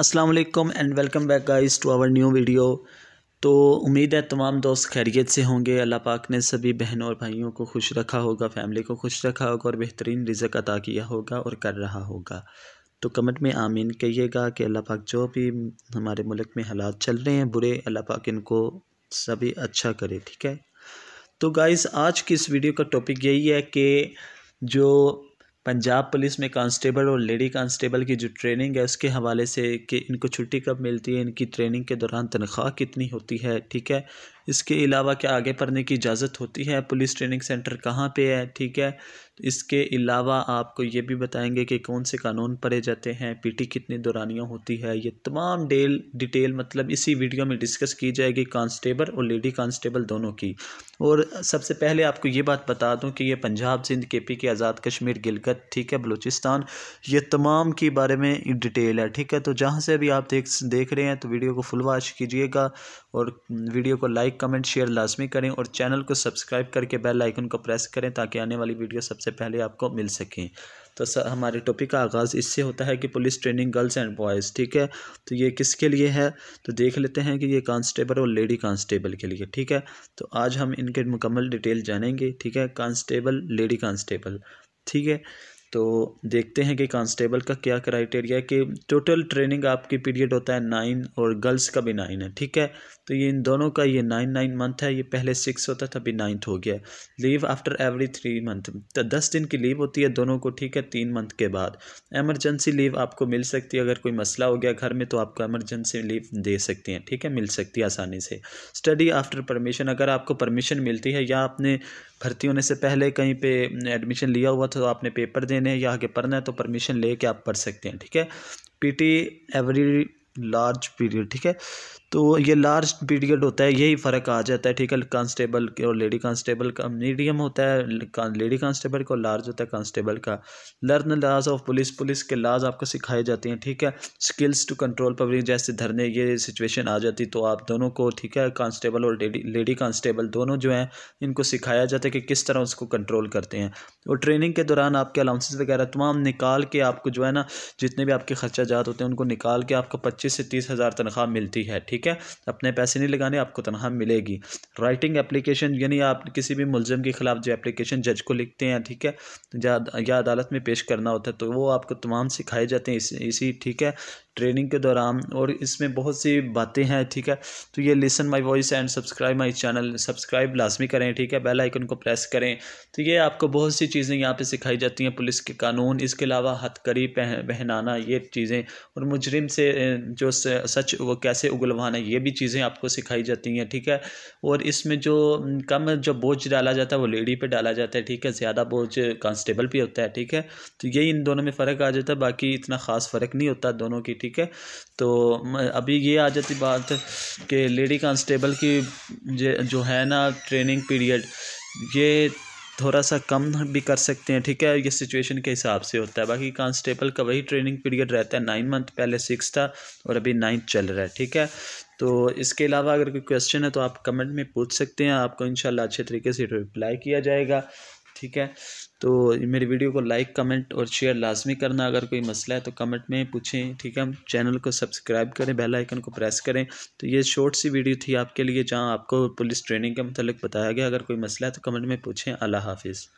असलकम and welcome back guys to our new video तो उम्मीद है तमाम दोस्त खैरियत से होंगे अल्लाह पाक ने सभी बहनों और भाइयों को खुश रखा होगा फैमिली को खुश रखा होगा और बेहतरीन रिजक अदा किया होगा और कर रहा होगा तो कमेंट में आमीन कहिएगा कि अल्लाह पाक जो भी हमारे मुल्क में हालात चल रहे हैं बुरे अल्लाह पाक इनको सभी अच्छा करे ठीक है तो गाइज़ आज की इस वीडियो का टॉपिक यही है कि जो पंजाब पुलिस में कांस्टेबल और लेडी कांस्टेबल की जो ट्रेनिंग है उसके हवाले से कि इनको छुट्टी कब मिलती है इनकी ट्रेनिंग के दौरान तनख्वाह कितनी होती है ठीक है इसके अलावा क्या आगे पढ़ने की इजाज़त होती है पुलिस ट्रेनिंग सेंटर कहाँ पे है ठीक है इसके अलावा आपको ये भी बताएंगे कि कौन से कानून पढ़े जाते हैं पीटी कितनी दौरानियाँ होती है ये तमाम डेल डिटेल मतलब इसी वीडियो में डिस्कस की जाएगी कांस्टेबल और लेडी कांस्टेबल दोनों की और सबसे पहले आपको ये बात बता दूं कि ये पंजाब सिंध के पी के आज़ाद कश्मीर गिलगत ठीक है बलूचिस्तान ये तमाम के बारे में डिटेल है ठीक है तो जहाँ से भी आप देख देख रहे हैं तो वीडियो को फुल वॉच कीजिएगा और वीडियो को लाइक कमेंट शेयर लाजमी करें और चैनल को सब्सक्राइब करके बेल आइकन को प्रेस करें ताकि आने वाली वीडियो सबसे पहले आपको मिल सकें तो सर हमारे टॉपिक का आगाज़ इससे होता है कि police training girls and boys ठीक है तो ये किसके लिए है तो देख लेते हैं कि ये कांस्टेबल और लेडी कांस्टेबल के लिए ठीक है तो आज हम इनके मुकम्मल डिटेल जानेंगे ठीक है कांस्टेबल लेडी कांस्टेबल ठीक है तो देखते हैं कि कांस्टेबल का क्या क्राइटेरिया है कि टोटल ट्रेनिंग आपकी पीरियड होता है नाइन और गर्ल्स का भी नाइन है ठीक है तो ये इन दोनों का ये नाइन नाइन मंथ है ये पहले सिक्स होता था अभी नाइन्थ हो गया leave after every three month तो दस दिन की लीव होती है दोनों को ठीक है तीन मंथ के बाद एमरजेंसी लीव आपको मिल सकती है अगर कोई मसला हो गया घर में तो आपको एमरजेंसी लीव दे सकती हैं ठीक है मिल सकती है आसानी से स्टडी आफ्टर परमिशन अगर आपको परमिशन मिलती है या आपने भर्ती होने से पहले कहीं पर एडमिशन लिया हुआ था तो आपने पेपर दें लेने या आगे पढ़ना है तो परमिशन ले के आप पढ़ सकते हैं ठीक है पीटी एवरी लार्ज पीरियड ठीक है तो ये लार्ज पीरियड होता है यही फ़र्क आ जाता है ठीक है कांस्टेबल के और लेडी कांस्टेबल का मीडियम होता है लेडी कांस्टेबल का लार्ज होता है कांस्टेबल का लर्न लाज ऑफ पुलिस पुलिस के लाज आपको सिखाए जाते हैं ठीक है स्किल्स टू कंट्रोल पब्लिक जैसे धरने ये सिचुएशन आ जाती तो आप दोनों को ठीक है कांस्टेबल और लेडी लेडी कांस्टेबल दोनों जो हैं इनको सिखाया जाता है कि किस तरह उसको कंट्रोल करते हैं और ट्रेनिंग के दौरान आपके अलाउंसेस वगैरह तमाम निकाल के आपको जो है ना जितने भी आपके खर्चा जात होते हैं उनको निकाल के आपको पच्चीस से तीस हज़ार तनख्वाह मिलती है ठीक ठीक है अपने पैसे नहीं लगाने आपको तनख्वाह मिलेगी राइटिंग एप्लीकेशन यानी आप किसी भी मुलजम के ख़िलाफ़ जो एप्लीकेशन जज को लिखते हैं ठीक है या अदालत में पेश करना होता है तो वो आपको तमाम सिखाए जाते हैं इसी ठीक है ट्रेनिंग के दौरान और इसमें बहुत सी बातें हैं ठीक है तो ये listen my voice and subscribe my channel subscribe लाजमी करें ठीक है बेल आइकन को प्रेस करें तो ये आपको बहुत सी चीज़ें यहाँ पे सिखाई जाती हैं पुलिस के कानून इसके अलावा हथकरी पह पहनाना ये चीज़ें और मुजरिम से जो सच वो कैसे उगलवाना ये भी चीज़ें आपको सिखाई जाती हैं ठीक है और इसमें जो कम जो बोझ डाला जाता है वो लेडी पर डाला जाता है ठीक है ज़्यादा बोझ कांस्टेबल पर होता है ठीक है तो यही इन दोनों में फ़र्क आ जाता है बाकी इतना ख़ास फ़र्क नहीं होता दोनों की ठीक ठीक है तो अभी ये आ जाती बात कि लेडी कांस्टेबल की जो है ना ट्रेनिंग पीरियड ये थोड़ा सा कम भी कर सकते हैं ठीक है ये सिचुएशन के हिसाब से होता है बाकी कांस्टेबल का वही ट्रेनिंग पीरियड रहता है नाइन मंथ पहले सिक्स था और अभी नाइन्थ चल रहा है ठीक है तो इसके अलावा अगर कोई क्वेश्चन है तो आप कमेंट में पूछ सकते हैं आपको इंशाल्लाह अच्छे तरीके से रिप्लाई किया जाएगा ठीक है तो मेरी वीडियो को लाइक कमेंट और शेयर लाजमी करना अगर कोई मसला है तो कमेंट में पूछें ठीक है चैनल को सब्सक्राइब करें बेल आइकन को प्रेस करें तो ये शॉर्ट सी वीडियो थी आपके लिए जहाँ आपको पुलिस ट्रेनिंग के मतलब बताया गया अगर कोई मसला है तो कमेंट में पूछें अल्लाह हाफिज़